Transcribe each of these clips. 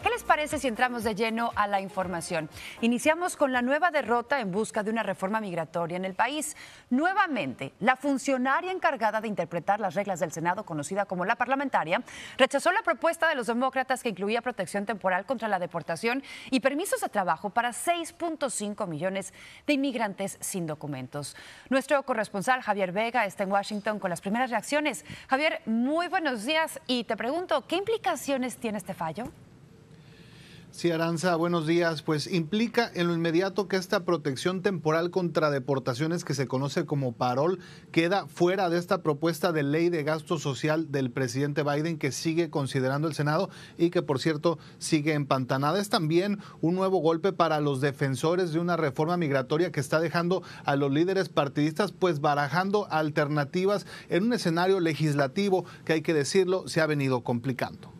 ¿Qué les parece si entramos de lleno a la información? Iniciamos con la nueva derrota en busca de una reforma migratoria en el país. Nuevamente, la funcionaria encargada de interpretar las reglas del Senado, conocida como la parlamentaria, rechazó la propuesta de los demócratas que incluía protección temporal contra la deportación y permisos de trabajo para 6.5 millones de inmigrantes sin documentos. Nuestro corresponsal Javier Vega está en Washington con las primeras reacciones. Javier, muy buenos días y te pregunto, ¿qué implicaciones tiene este fallo? Sí, Aranza, buenos días. Pues implica en lo inmediato que esta protección temporal contra deportaciones que se conoce como parol queda fuera de esta propuesta de ley de gasto social del presidente Biden que sigue considerando el Senado y que por cierto sigue empantanada. Es también un nuevo golpe para los defensores de una reforma migratoria que está dejando a los líderes partidistas pues barajando alternativas en un escenario legislativo que hay que decirlo se ha venido complicando.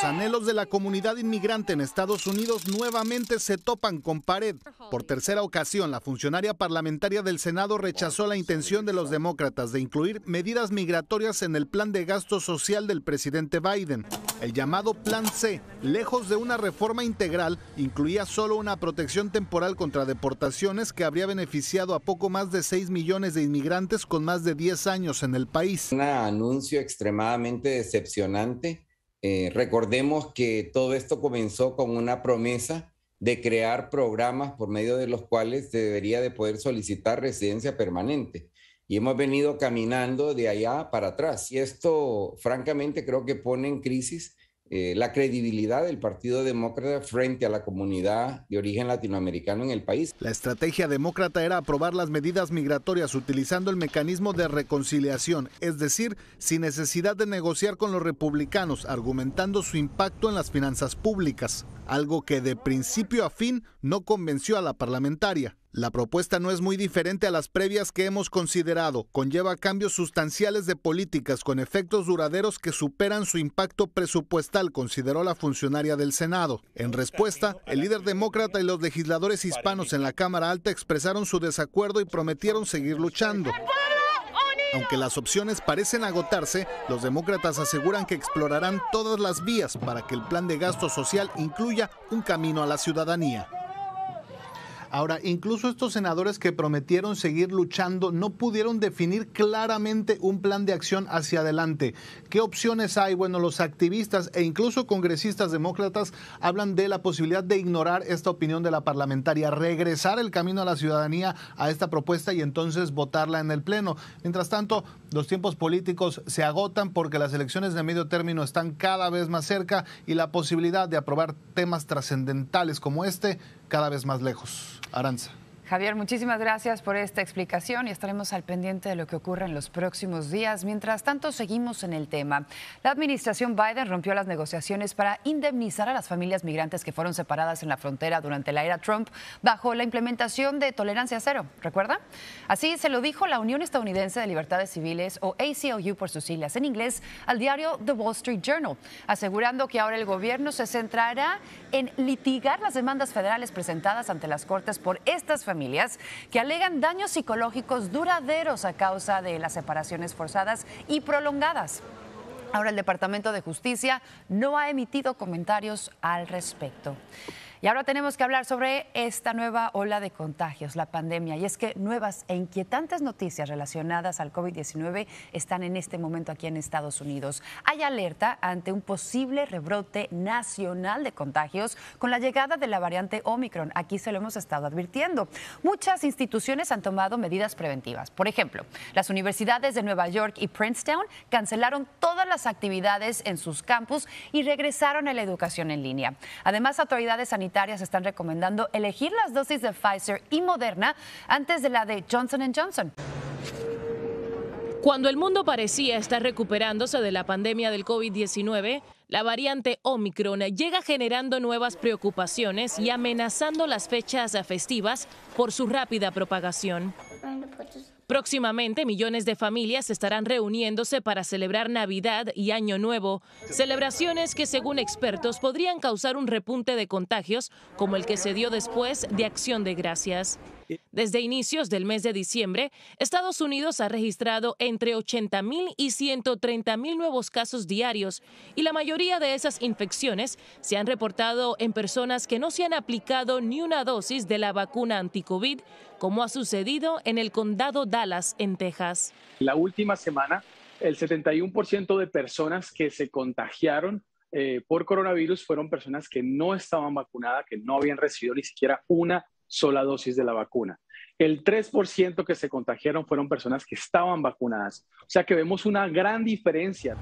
Los anhelos de la comunidad inmigrante en Estados Unidos nuevamente se topan con pared. Por tercera ocasión, la funcionaria parlamentaria del Senado rechazó la intención de los demócratas de incluir medidas migratorias en el plan de gasto social del presidente Biden. El llamado Plan C, lejos de una reforma integral, incluía solo una protección temporal contra deportaciones que habría beneficiado a poco más de 6 millones de inmigrantes con más de 10 años en el país. Un anuncio extremadamente decepcionante eh, recordemos que todo esto comenzó con una promesa de crear programas por medio de los cuales se debería de poder solicitar residencia permanente. Y hemos venido caminando de allá para atrás. Y esto, francamente, creo que pone en crisis eh, la credibilidad del Partido Demócrata frente a la comunidad de origen latinoamericano en el país. La estrategia demócrata era aprobar las medidas migratorias utilizando el mecanismo de reconciliación, es decir, sin necesidad de negociar con los republicanos, argumentando su impacto en las finanzas públicas, algo que de principio a fin no convenció a la parlamentaria. La propuesta no es muy diferente a las previas que hemos considerado. Conlleva cambios sustanciales de políticas con efectos duraderos que superan su impacto presupuestal, consideró la funcionaria del Senado. En respuesta, el líder demócrata y los legisladores hispanos en la Cámara Alta expresaron su desacuerdo y prometieron seguir luchando. Aunque las opciones parecen agotarse, los demócratas aseguran que explorarán todas las vías para que el plan de gasto social incluya un camino a la ciudadanía. Ahora, incluso estos senadores que prometieron seguir luchando no pudieron definir claramente un plan de acción hacia adelante. ¿Qué opciones hay? Bueno, los activistas e incluso congresistas demócratas hablan de la posibilidad de ignorar esta opinión de la parlamentaria, regresar el camino a la ciudadanía a esta propuesta y entonces votarla en el Pleno. Mientras tanto, los tiempos políticos se agotan porque las elecciones de medio término están cada vez más cerca y la posibilidad de aprobar temas trascendentales como este cada vez más lejos, Aranza? Javier, muchísimas gracias por esta explicación y estaremos al pendiente de lo que ocurra en los próximos días. Mientras tanto, seguimos en el tema. La administración Biden rompió las negociaciones para indemnizar a las familias migrantes que fueron separadas en la frontera durante la era Trump bajo la implementación de tolerancia cero. ¿Recuerda? Así se lo dijo la Unión Estadounidense de Libertades Civiles, o ACLU por sus siglas en inglés, al diario The Wall Street Journal, asegurando que ahora el gobierno se centrará en litigar las demandas federales presentadas ante las cortes por estas familias familias que alegan daños psicológicos duraderos a causa de las separaciones forzadas y prolongadas. Ahora el Departamento de Justicia no ha emitido comentarios al respecto. Y ahora tenemos que hablar sobre esta nueva ola de contagios, la pandemia. Y es que nuevas e inquietantes noticias relacionadas al COVID-19 están en este momento aquí en Estados Unidos. Hay alerta ante un posible rebrote nacional de contagios con la llegada de la variante Omicron. Aquí se lo hemos estado advirtiendo. Muchas instituciones han tomado medidas preventivas. Por ejemplo, las universidades de Nueva York y Princeton cancelaron todas las actividades en sus campus y regresaron a la educación en línea. Además, autoridades sanitarias están recomendando elegir las dosis de Pfizer y Moderna antes de la de Johnson Johnson. Cuando el mundo parecía estar recuperándose de la pandemia del COVID-19, la variante Omicron llega generando nuevas preocupaciones y amenazando las fechas festivas por su rápida propagación. Próximamente millones de familias estarán reuniéndose para celebrar Navidad y Año Nuevo, celebraciones que según expertos podrían causar un repunte de contagios como el que se dio después de Acción de Gracias. Eh, Desde inicios del mes de diciembre, Estados Unidos ha registrado entre 80.000 y 130.000 nuevos casos diarios y la mayoría de esas infecciones se han reportado en personas que no se han aplicado ni una dosis de la vacuna anticovid, como ha sucedido en el condado Dallas, en Texas. La última semana, el 71% de personas que se contagiaron eh, por coronavirus fueron personas que no estaban vacunadas, que no habían recibido ni siquiera una sola dosis de la vacuna. El 3% que se contagiaron fueron personas que estaban vacunadas. O sea que vemos una gran diferencia.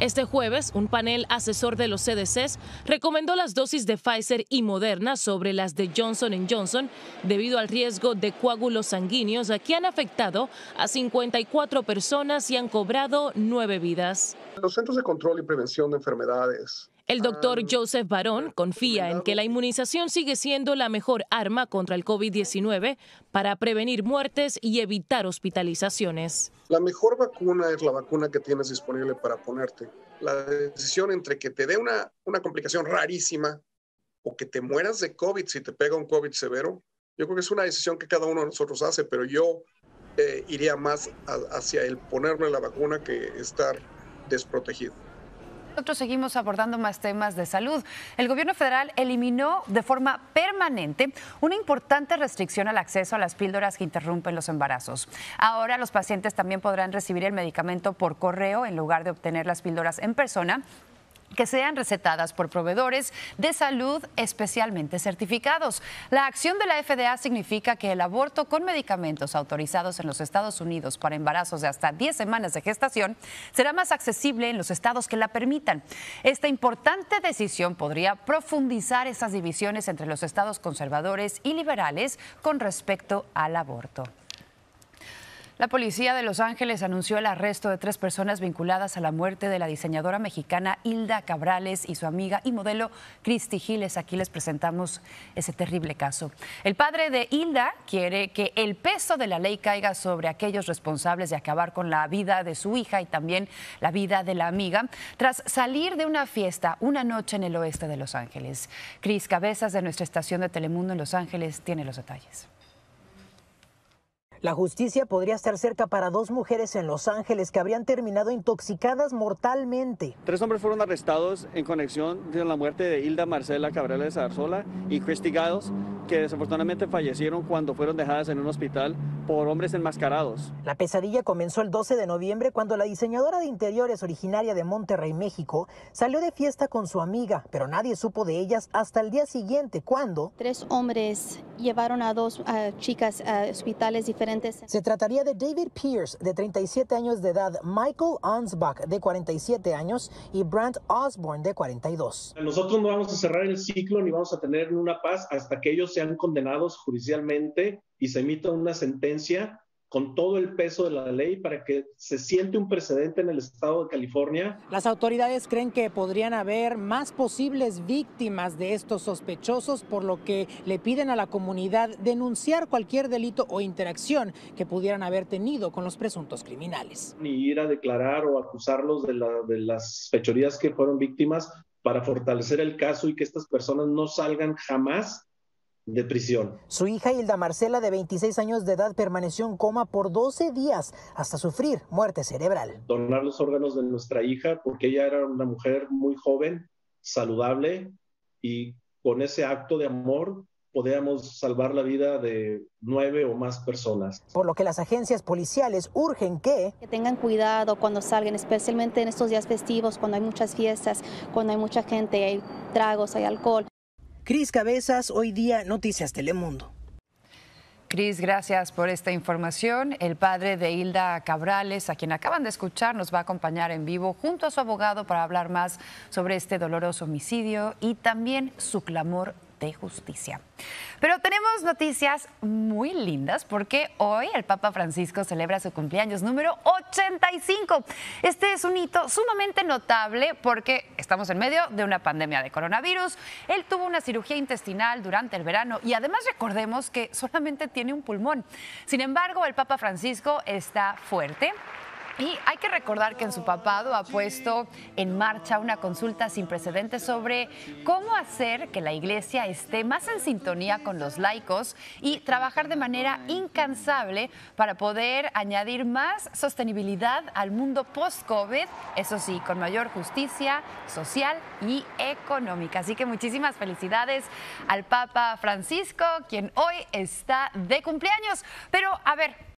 Este jueves, un panel asesor de los CDCs recomendó las dosis de Pfizer y Moderna sobre las de Johnson Johnson debido al riesgo de coágulos sanguíneos que han afectado a 54 personas y han cobrado nueve vidas. Los Centros de Control y Prevención de Enfermedades el doctor Joseph Barón confía en que la inmunización sigue siendo la mejor arma contra el COVID-19 para prevenir muertes y evitar hospitalizaciones. La mejor vacuna es la vacuna que tienes disponible para ponerte. La decisión entre que te dé una, una complicación rarísima o que te mueras de COVID si te pega un COVID severo, yo creo que es una decisión que cada uno de nosotros hace, pero yo eh, iría más hacia el ponerme la vacuna que estar desprotegido. Nosotros seguimos abordando más temas de salud. El gobierno federal eliminó de forma permanente una importante restricción al acceso a las píldoras que interrumpen los embarazos. Ahora los pacientes también podrán recibir el medicamento por correo en lugar de obtener las píldoras en persona que sean recetadas por proveedores de salud especialmente certificados. La acción de la FDA significa que el aborto con medicamentos autorizados en los Estados Unidos para embarazos de hasta 10 semanas de gestación será más accesible en los estados que la permitan. Esta importante decisión podría profundizar esas divisiones entre los estados conservadores y liberales con respecto al aborto. La policía de Los Ángeles anunció el arresto de tres personas vinculadas a la muerte de la diseñadora mexicana Hilda Cabrales y su amiga y modelo Christy Giles. Aquí les presentamos ese terrible caso. El padre de Hilda quiere que el peso de la ley caiga sobre aquellos responsables de acabar con la vida de su hija y también la vida de la amiga tras salir de una fiesta una noche en el oeste de Los Ángeles. Cris Cabezas de nuestra estación de Telemundo en Los Ángeles tiene los detalles. La justicia podría estar cerca para dos mujeres en Los Ángeles que habrían terminado intoxicadas mortalmente. Tres hombres fueron arrestados en conexión con la muerte de Hilda Marcela Cabrera de Zarzola y Christy Giles, que desafortunadamente fallecieron cuando fueron dejadas en un hospital por hombres enmascarados. La pesadilla comenzó el 12 de noviembre cuando la diseñadora de interiores originaria de Monterrey, México, salió de fiesta con su amiga, pero nadie supo de ellas hasta el día siguiente, cuando... Tres hombres llevaron a dos chicas a hospitales diferentes se trataría de David Pierce, de 37 años de edad, Michael Ansbach, de 47 años, y Brant Osborne, de 42. Nosotros no vamos a cerrar el ciclo ni vamos a tener una paz hasta que ellos sean condenados judicialmente y se emita una sentencia con todo el peso de la ley para que se siente un precedente en el estado de California. Las autoridades creen que podrían haber más posibles víctimas de estos sospechosos, por lo que le piden a la comunidad denunciar cualquier delito o interacción que pudieran haber tenido con los presuntos criminales. Ni ir a declarar o acusarlos de, de las fechorías que fueron víctimas para fortalecer el caso y que estas personas no salgan jamás prisión. Su hija Hilda Marcela, de 26 años de edad, permaneció en coma por 12 días hasta sufrir muerte cerebral. Donar los órganos de nuestra hija porque ella era una mujer muy joven, saludable y con ese acto de amor podíamos salvar la vida de nueve o más personas. Por lo que las agencias policiales urgen que... Que tengan cuidado cuando salgan, especialmente en estos días festivos, cuando hay muchas fiestas, cuando hay mucha gente, hay tragos, hay alcohol. Cris Cabezas, hoy día Noticias Telemundo. Cris, gracias por esta información. El padre de Hilda Cabrales, a quien acaban de escuchar, nos va a acompañar en vivo junto a su abogado para hablar más sobre este doloroso homicidio y también su clamor de Justicia. Pero tenemos noticias muy lindas porque hoy el Papa Francisco celebra su cumpleaños número 85. Este es un hito sumamente notable porque estamos en medio de una pandemia de coronavirus. Él tuvo una cirugía intestinal durante el verano y además recordemos que solamente tiene un pulmón. Sin embargo, el Papa Francisco está fuerte y hay que recordar que en su papado ha puesto en marcha una consulta sin precedentes sobre cómo hacer que la iglesia esté más en sintonía con los laicos y trabajar de manera incansable para poder añadir más sostenibilidad al mundo post-COVID, eso sí, con mayor justicia social y económica. Así que muchísimas felicidades al Papa Francisco, quien hoy está de cumpleaños. Pero a ver,